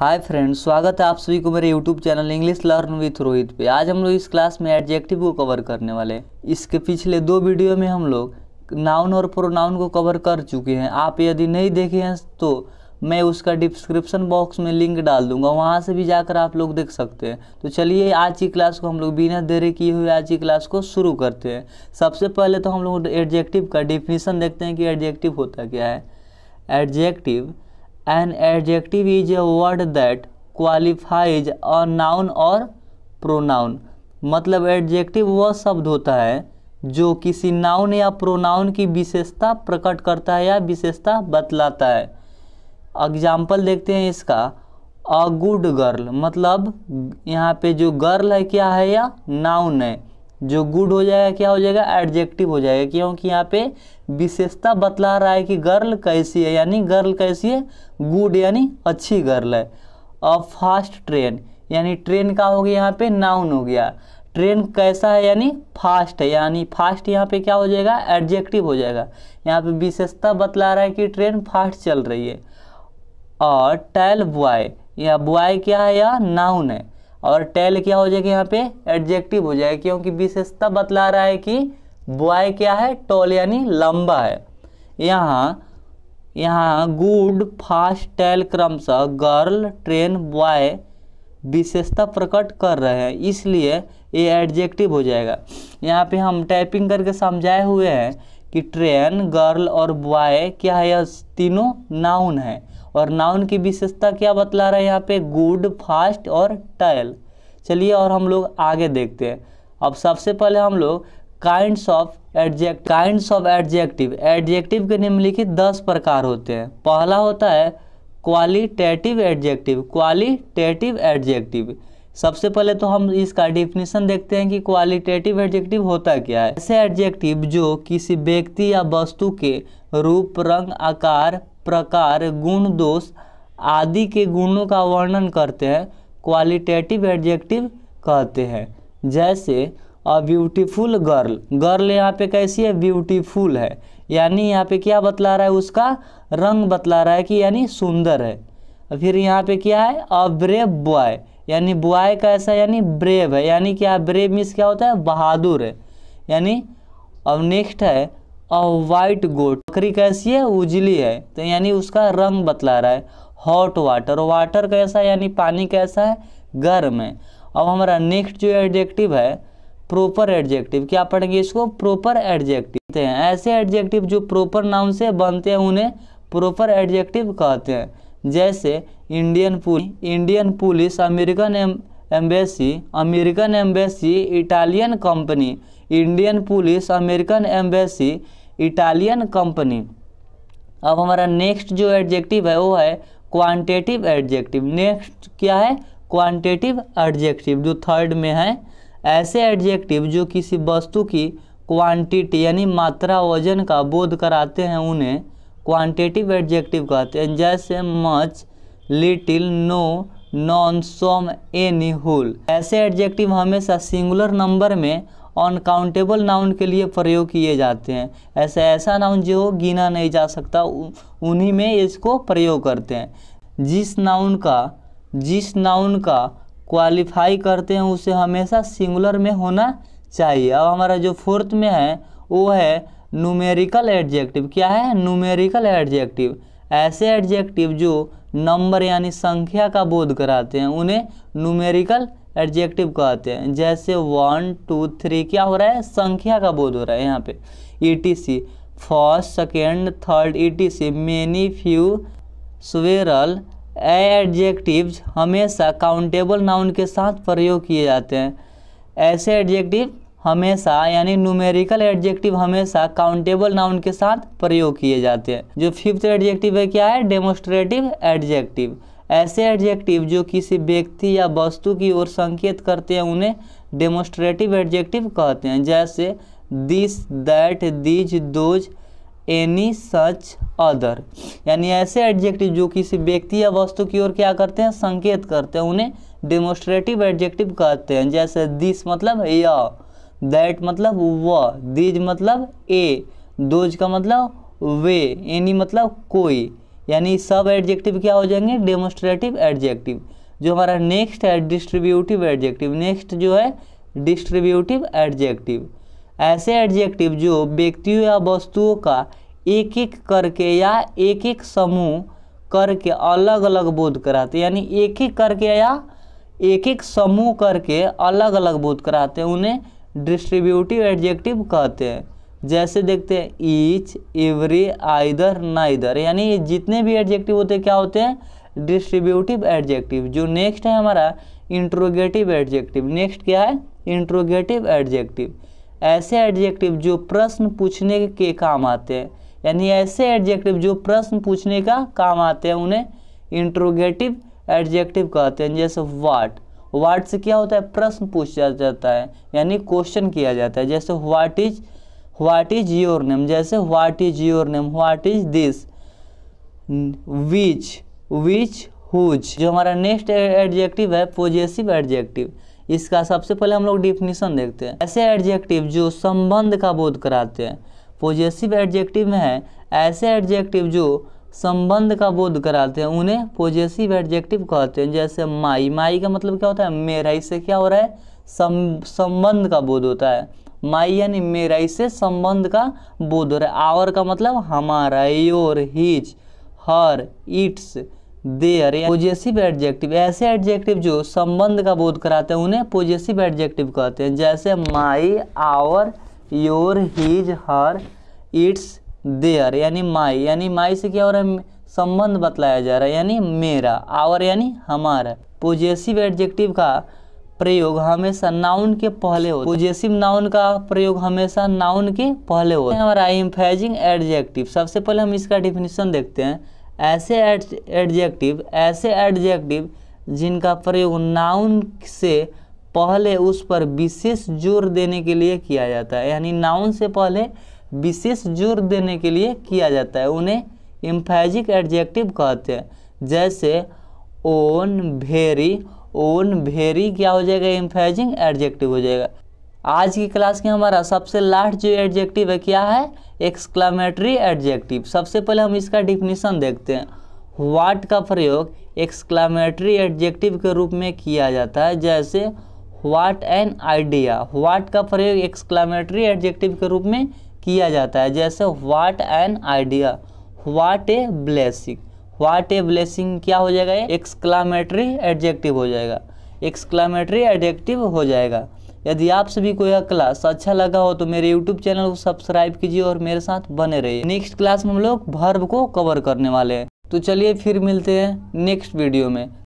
hi friends स्वागत है आप सभी को मेरे YouTube channel English learn with Rohit पे आज हम लोग इस क्लास में एडजेक्टिव को कवर करने वाले हैं इसके पिछले दो वीडियो में हम लोग नाउन और प्रोनाउन को कवर कर चुके हैं आप यदि नहीं देखे हैं तो मैं उसका डिस्क्रिप्शन बॉक्स में लिंक डाल दूंगा वहाँ से भी जाकर आप लोग देख सकते हैं तो चलिए आज की क्लास को हम लोग बिना देरी किए हुए आज की क्लास को शुरू करते हैं सबसे पहले तो हम लोग एडजेक्टिव का डिफिनीसन देखते हैं कि एडजेक्टिव होता क्या है adjective an adjective is a word that qualifies a noun और प्रोनाउन मतलब एडजेक्टिव वह शब्द होता है जो किसी नाउन या प्रोनाउन की विशेषता प्रकट करता है या विशेषता बतलाता है एग्जाम्पल देखते हैं इसका अ गुड गर्ल मतलब यहाँ पे जो गर्ल है क्या है या नाउन है जो गुड हो जाएगा क्या हो जाएगा एडजेक्टिव हो जाएगा क्योंकि यहाँ पे विशेषता बतला रहा है कि गर्ल कैसी है यानी गर्ल कैसी है गुड यानी अच्छी गर्ल है और फास्ट ट्रेन यानी ट्रेन का हो गया यहाँ पे नाउन हो गया ट्रेन कैसा है यानी फास्ट है यानी फास्ट यहाँ पे क्या हो जाएगा एडजेक्टिव हो जाएगा यहाँ पे विशेषता बतला रहा है कि ट्रेन फास्ट चल रही है और टैल बॉय या बॉय क्या है या नाउन है और टेल क्या हो जाएगा यहाँ पे एडजेक्टिव हो जाएगा क्योंकि विशेषता बतला रहा है कि बॉय क्या है टॉल यानी लंबा है यहाँ यहाँ गुड फास्ट टेल क्रमशः गर्ल ट्रेन बॉय विशेषता प्रकट कर रहे हैं इसलिए ये एडजेक्टिव हो जाएगा यहाँ पे हम टाइपिंग करके समझाए हुए हैं कि ट्रेन गर्ल और बॉय क्या है यह तीनों नाउन है और नाउन की विशेषता क्या बतला रहा है यहाँ पे गुड फास्ट और टैल चलिए और हम लोग आगे देखते हैं अब सबसे पहले हम लोग kinds of adject kinds of adjective adjective के निम्नलिखित दस प्रकार होते हैं पहला होता है क्वालिटेटिव एडजेक्टिव क्वालिटेटिव एडजेक्टिव सबसे पहले तो हम इसका डिफिनेशन देखते हैं कि क्वालिटेटिव एडजेक्टिव होता क्या है ऐसे एडजेक्टिव जो किसी व्यक्ति या वस्तु के रूप रंग आकार प्रकार गुण दोष आदि के गुणों का वर्णन करते हैं क्वालिटेटिव एडजेक्टिव कहते हैं जैसे अ ब्यूटीफुल गर्ल गर्ल यहाँ पे कैसी है ब्यूटीफुल है यानी यहाँ पे क्या बतला रहा है उसका रंग बतला रहा है कि यानी सुंदर है फिर यहाँ पे क्या है अ ब्रेव बॉय यानी बॉय का ऐसा यानी ब्रेव है यानी क्या ब्रेव मीन्स क्या होता है बहादुर है यानी अब नेक्स्ट है अ वाइट गोट बकरी कैसी है उजली है तो यानी उसका रंग बतला रहा है हॉट वाटर वाटर कैसा है यानी पानी कैसा है गर्म है अब हमारा नेक्स्ट जो एडजेक्टिव है प्रॉपर एडजेक्टिव क्या पढ़ेंगे इसको प्रॉपर एडजेक्टिव हैं ऐसे एडजेक्टिव जो प्रॉपर नाउन से बनते हैं उन्हें प्रॉपर एडजेक्टिव कहते हैं जैसे Indian police Indian police American embassy American embassy Italian company Indian police American embassy Italian company अब हमारा नेक्स्ट जो एडजेक्टिव है वो है क्वांटेटिव एडजेक्टिव नेक्स्ट क्या है क्वांटेटिव एडजेक्टिव जो थर्ड में है ऐसे एडजेक्टिव जो किसी वस्तु की क्वांटिटी यानी मात्रा वजन का बोध कराते हैं उन्हें क्वांटेटिव एडजेक्टिव कहते हैं जैसे much little no none some any whole ऐसे एडजेक्टिव हमेशा सिंगुलर नंबर में अनकाउंटेबल नाउन के लिए प्रयोग किए जाते हैं ऐसा ऐसा नाउन जो गिना नहीं जा सकता उन्हीं में इसको प्रयोग करते हैं जिस नाउन का जिस नाउन का क्वालिफाई करते हैं उसे हमेशा सिंगुलर में होना चाहिए अब हमारा जो फोर्थ में है वो है न्यूमेरिकल एडजेक्टिव क्या है न्यूमेरिकल एडजेक्टिव ऐसे एडजेक्टिव जो नंबर यानी संख्या का बोध कराते हैं उन्हें न्यूमेरिकल एडजेक्टिव कहते हैं जैसे वन टू थ्री क्या हो रहा है संख्या का बोध हो रहा है यहाँ पे E T C first second third E T C many few a adjectives हमेशा काउंटेबल नाउन के साथ प्रयोग किए जाते हैं ऐसे एडजेक्टिव हमेशा यानी न्यूमेरिकल एडजेक्टिव हमेशा काउंटेबल नाउन के साथ प्रयोग किए जाते हैं जो फिफ्थ एडजेक्टिव है क्या है डेमोस्ट्रेटिव एडजेक्टिव ऐसे एडजेक्टिव जो किसी व्यक्ति या वस्तु की ओर संकेत करते हैं उन्हें डेमोस्ट्रेटिव एडजेक्टिव कहते हैं जैसे this that these those any such other यानी ऐसे एडजेक्टिव जो किसी व्यक्ति या वस्तु की ओर क्या करते हैं संकेत करते हैं उन्हें डेमोस्ट्रेटिव एडजेक्टिव कहते हैं जैसे दिस मतलब या दैट मतलब व दीज मतलब ए दोज का मतलब वे एनी मतलब कोई यानी सब एडजेक्टिव क्या हो जाएंगे डेमोस्ट्रेटिव एडजेक्टिव जो हमारा नेक्स्ट है डिस्ट्रीब्यूटिव एडजेक्टिव नेक्स्ट जो है डिस्ट्रीब्यूटिव एडजेक्टिव ऐसे एडजेक्टिव जो व्यक्तियों या वस्तुओं का एक एक करके या एक एक समूह करके अलग अलग बोध कराते यानी एक एक करके या एक एक समूह करके अलग अलग बोध कराते हैं उन्हें डिस्ट्रीब्यूटिव एडजेक्टिव कहते हैं जैसे देखते हैं ईच एवरी आइदर नाइदर यानी ये जितने भी एडजेक्टिव होते हैं क्या होते हैं डिस्ट्रीब्यूटिव एडजेक्टिव जो नेक्स्ट है हमारा इंट्रोगेटिव एडजेक्टिव नेक्स्ट क्या है इंट्रोगेटिव एडजेक्टिव ऐसे एडजेक्टिव जो प्रश्न पूछने के काम आते हैं यानी ऐसे एडजेक्टिव जो प्रश्न पूछने का काम आते हैं उन्हें इंट्रोगेटिव एडजेक्टिव कहते हैं जैसे वाट वाट से क्या होता है प्रश्न पूछा जाता है यानी क्वेश्चन किया जाता है जैसे what is what is your name जैसे what is your name what is this which which whose जो हमारा नेक्स्ट एडजेक्टिव है पोजेसिव एडजेक्टिव इसका सबसे पहले हम लोग डिफिनीसन देखते हैं ऐसे एडजेक्टिव जो संबंध का बोध कराते हैं पोजेसिव एडजेक्टिव में है ऐसे एडजेक्टिव जो संबंध का बोध कराते हैं उन्हें पोजेसिव एडजेक्टिव कहते हैं जैसे माई माई का मतलब क्या होता है मेरा इससे क्या हो रहा है संबंध का बोध होता है माई यानी मेरा इससे संबंध का बोध हो रहा है आवर का मतलब हमारा your his her its their possessive adjective ऐसे एडजेक्टिव जो संबंध का बोध कराते हैं उन्हें पोजेसिव एडजेक्टिव कहते हैं जैसे my our your his her its their यानी माई यानी माई से क्या हो रहा है संबंध बतलाया जा रहा है यानी मेरा आवर यानी हमारा पोजेसिव एडजेक्टिव का प्रयोग हमेशा नाउन के पहले होता है पोजेसिव नाउन का प्रयोग हमेशा नाउन के पहले होता है हमारा इम्फेजिंग एडजेक्टिव सबसे पहले हम इसका डिफिनेशन देखते हैं ऐसे एडजेक्टिव ऐसे एडजेक्टिव जिनका प्रयोग नाउन से पहले उस पर विशेष जोर देने के लिए किया जाता है यानी नाउन से पहले विशेष जोर देने के लिए किया जाता है उन्हें इम्फेजिक एडजेक्टिव कहते हैं जैसे ओन भेरी ओन भेरी क्या हो जाएगा इम्फेजिंग एडजेक्टिव हो जाएगा आज की क्लास में हमारा सबसे लास्ट जो एडजेक्टिव है क्या है एक्सक्लामेटरी एडजेक्टिव सबसे पहले हम इसका डिफिनीसन देखते हैं वाट का प्रयोग एक्सक्लामेटरी एडजेक्टिव के रूप में किया जाता है जैसे वाट एन आइडिया वाट का प्रयोग एक्सक्लामेटरी एडजेक्टिव के रूप में किया जाता है जैसे what an idea what a blessing what a blessing क्या हो जाएगा एक्सक्लामेटरी एडजेक्टिव हो जाएगा एक्सक्लामेटरी एडजेक्टिव हो जाएगा यदि आप सभी को यह क्लास अच्छा लगा हो तो मेरे YouTube चैनल को सब्सक्राइब कीजिए और मेरे साथ बने रहिए नेक्स्ट क्लास में हम लोग भर्व को कवर करने वाले हैं तो चलिए फिर मिलते हैं नेक्स्ट वीडियो में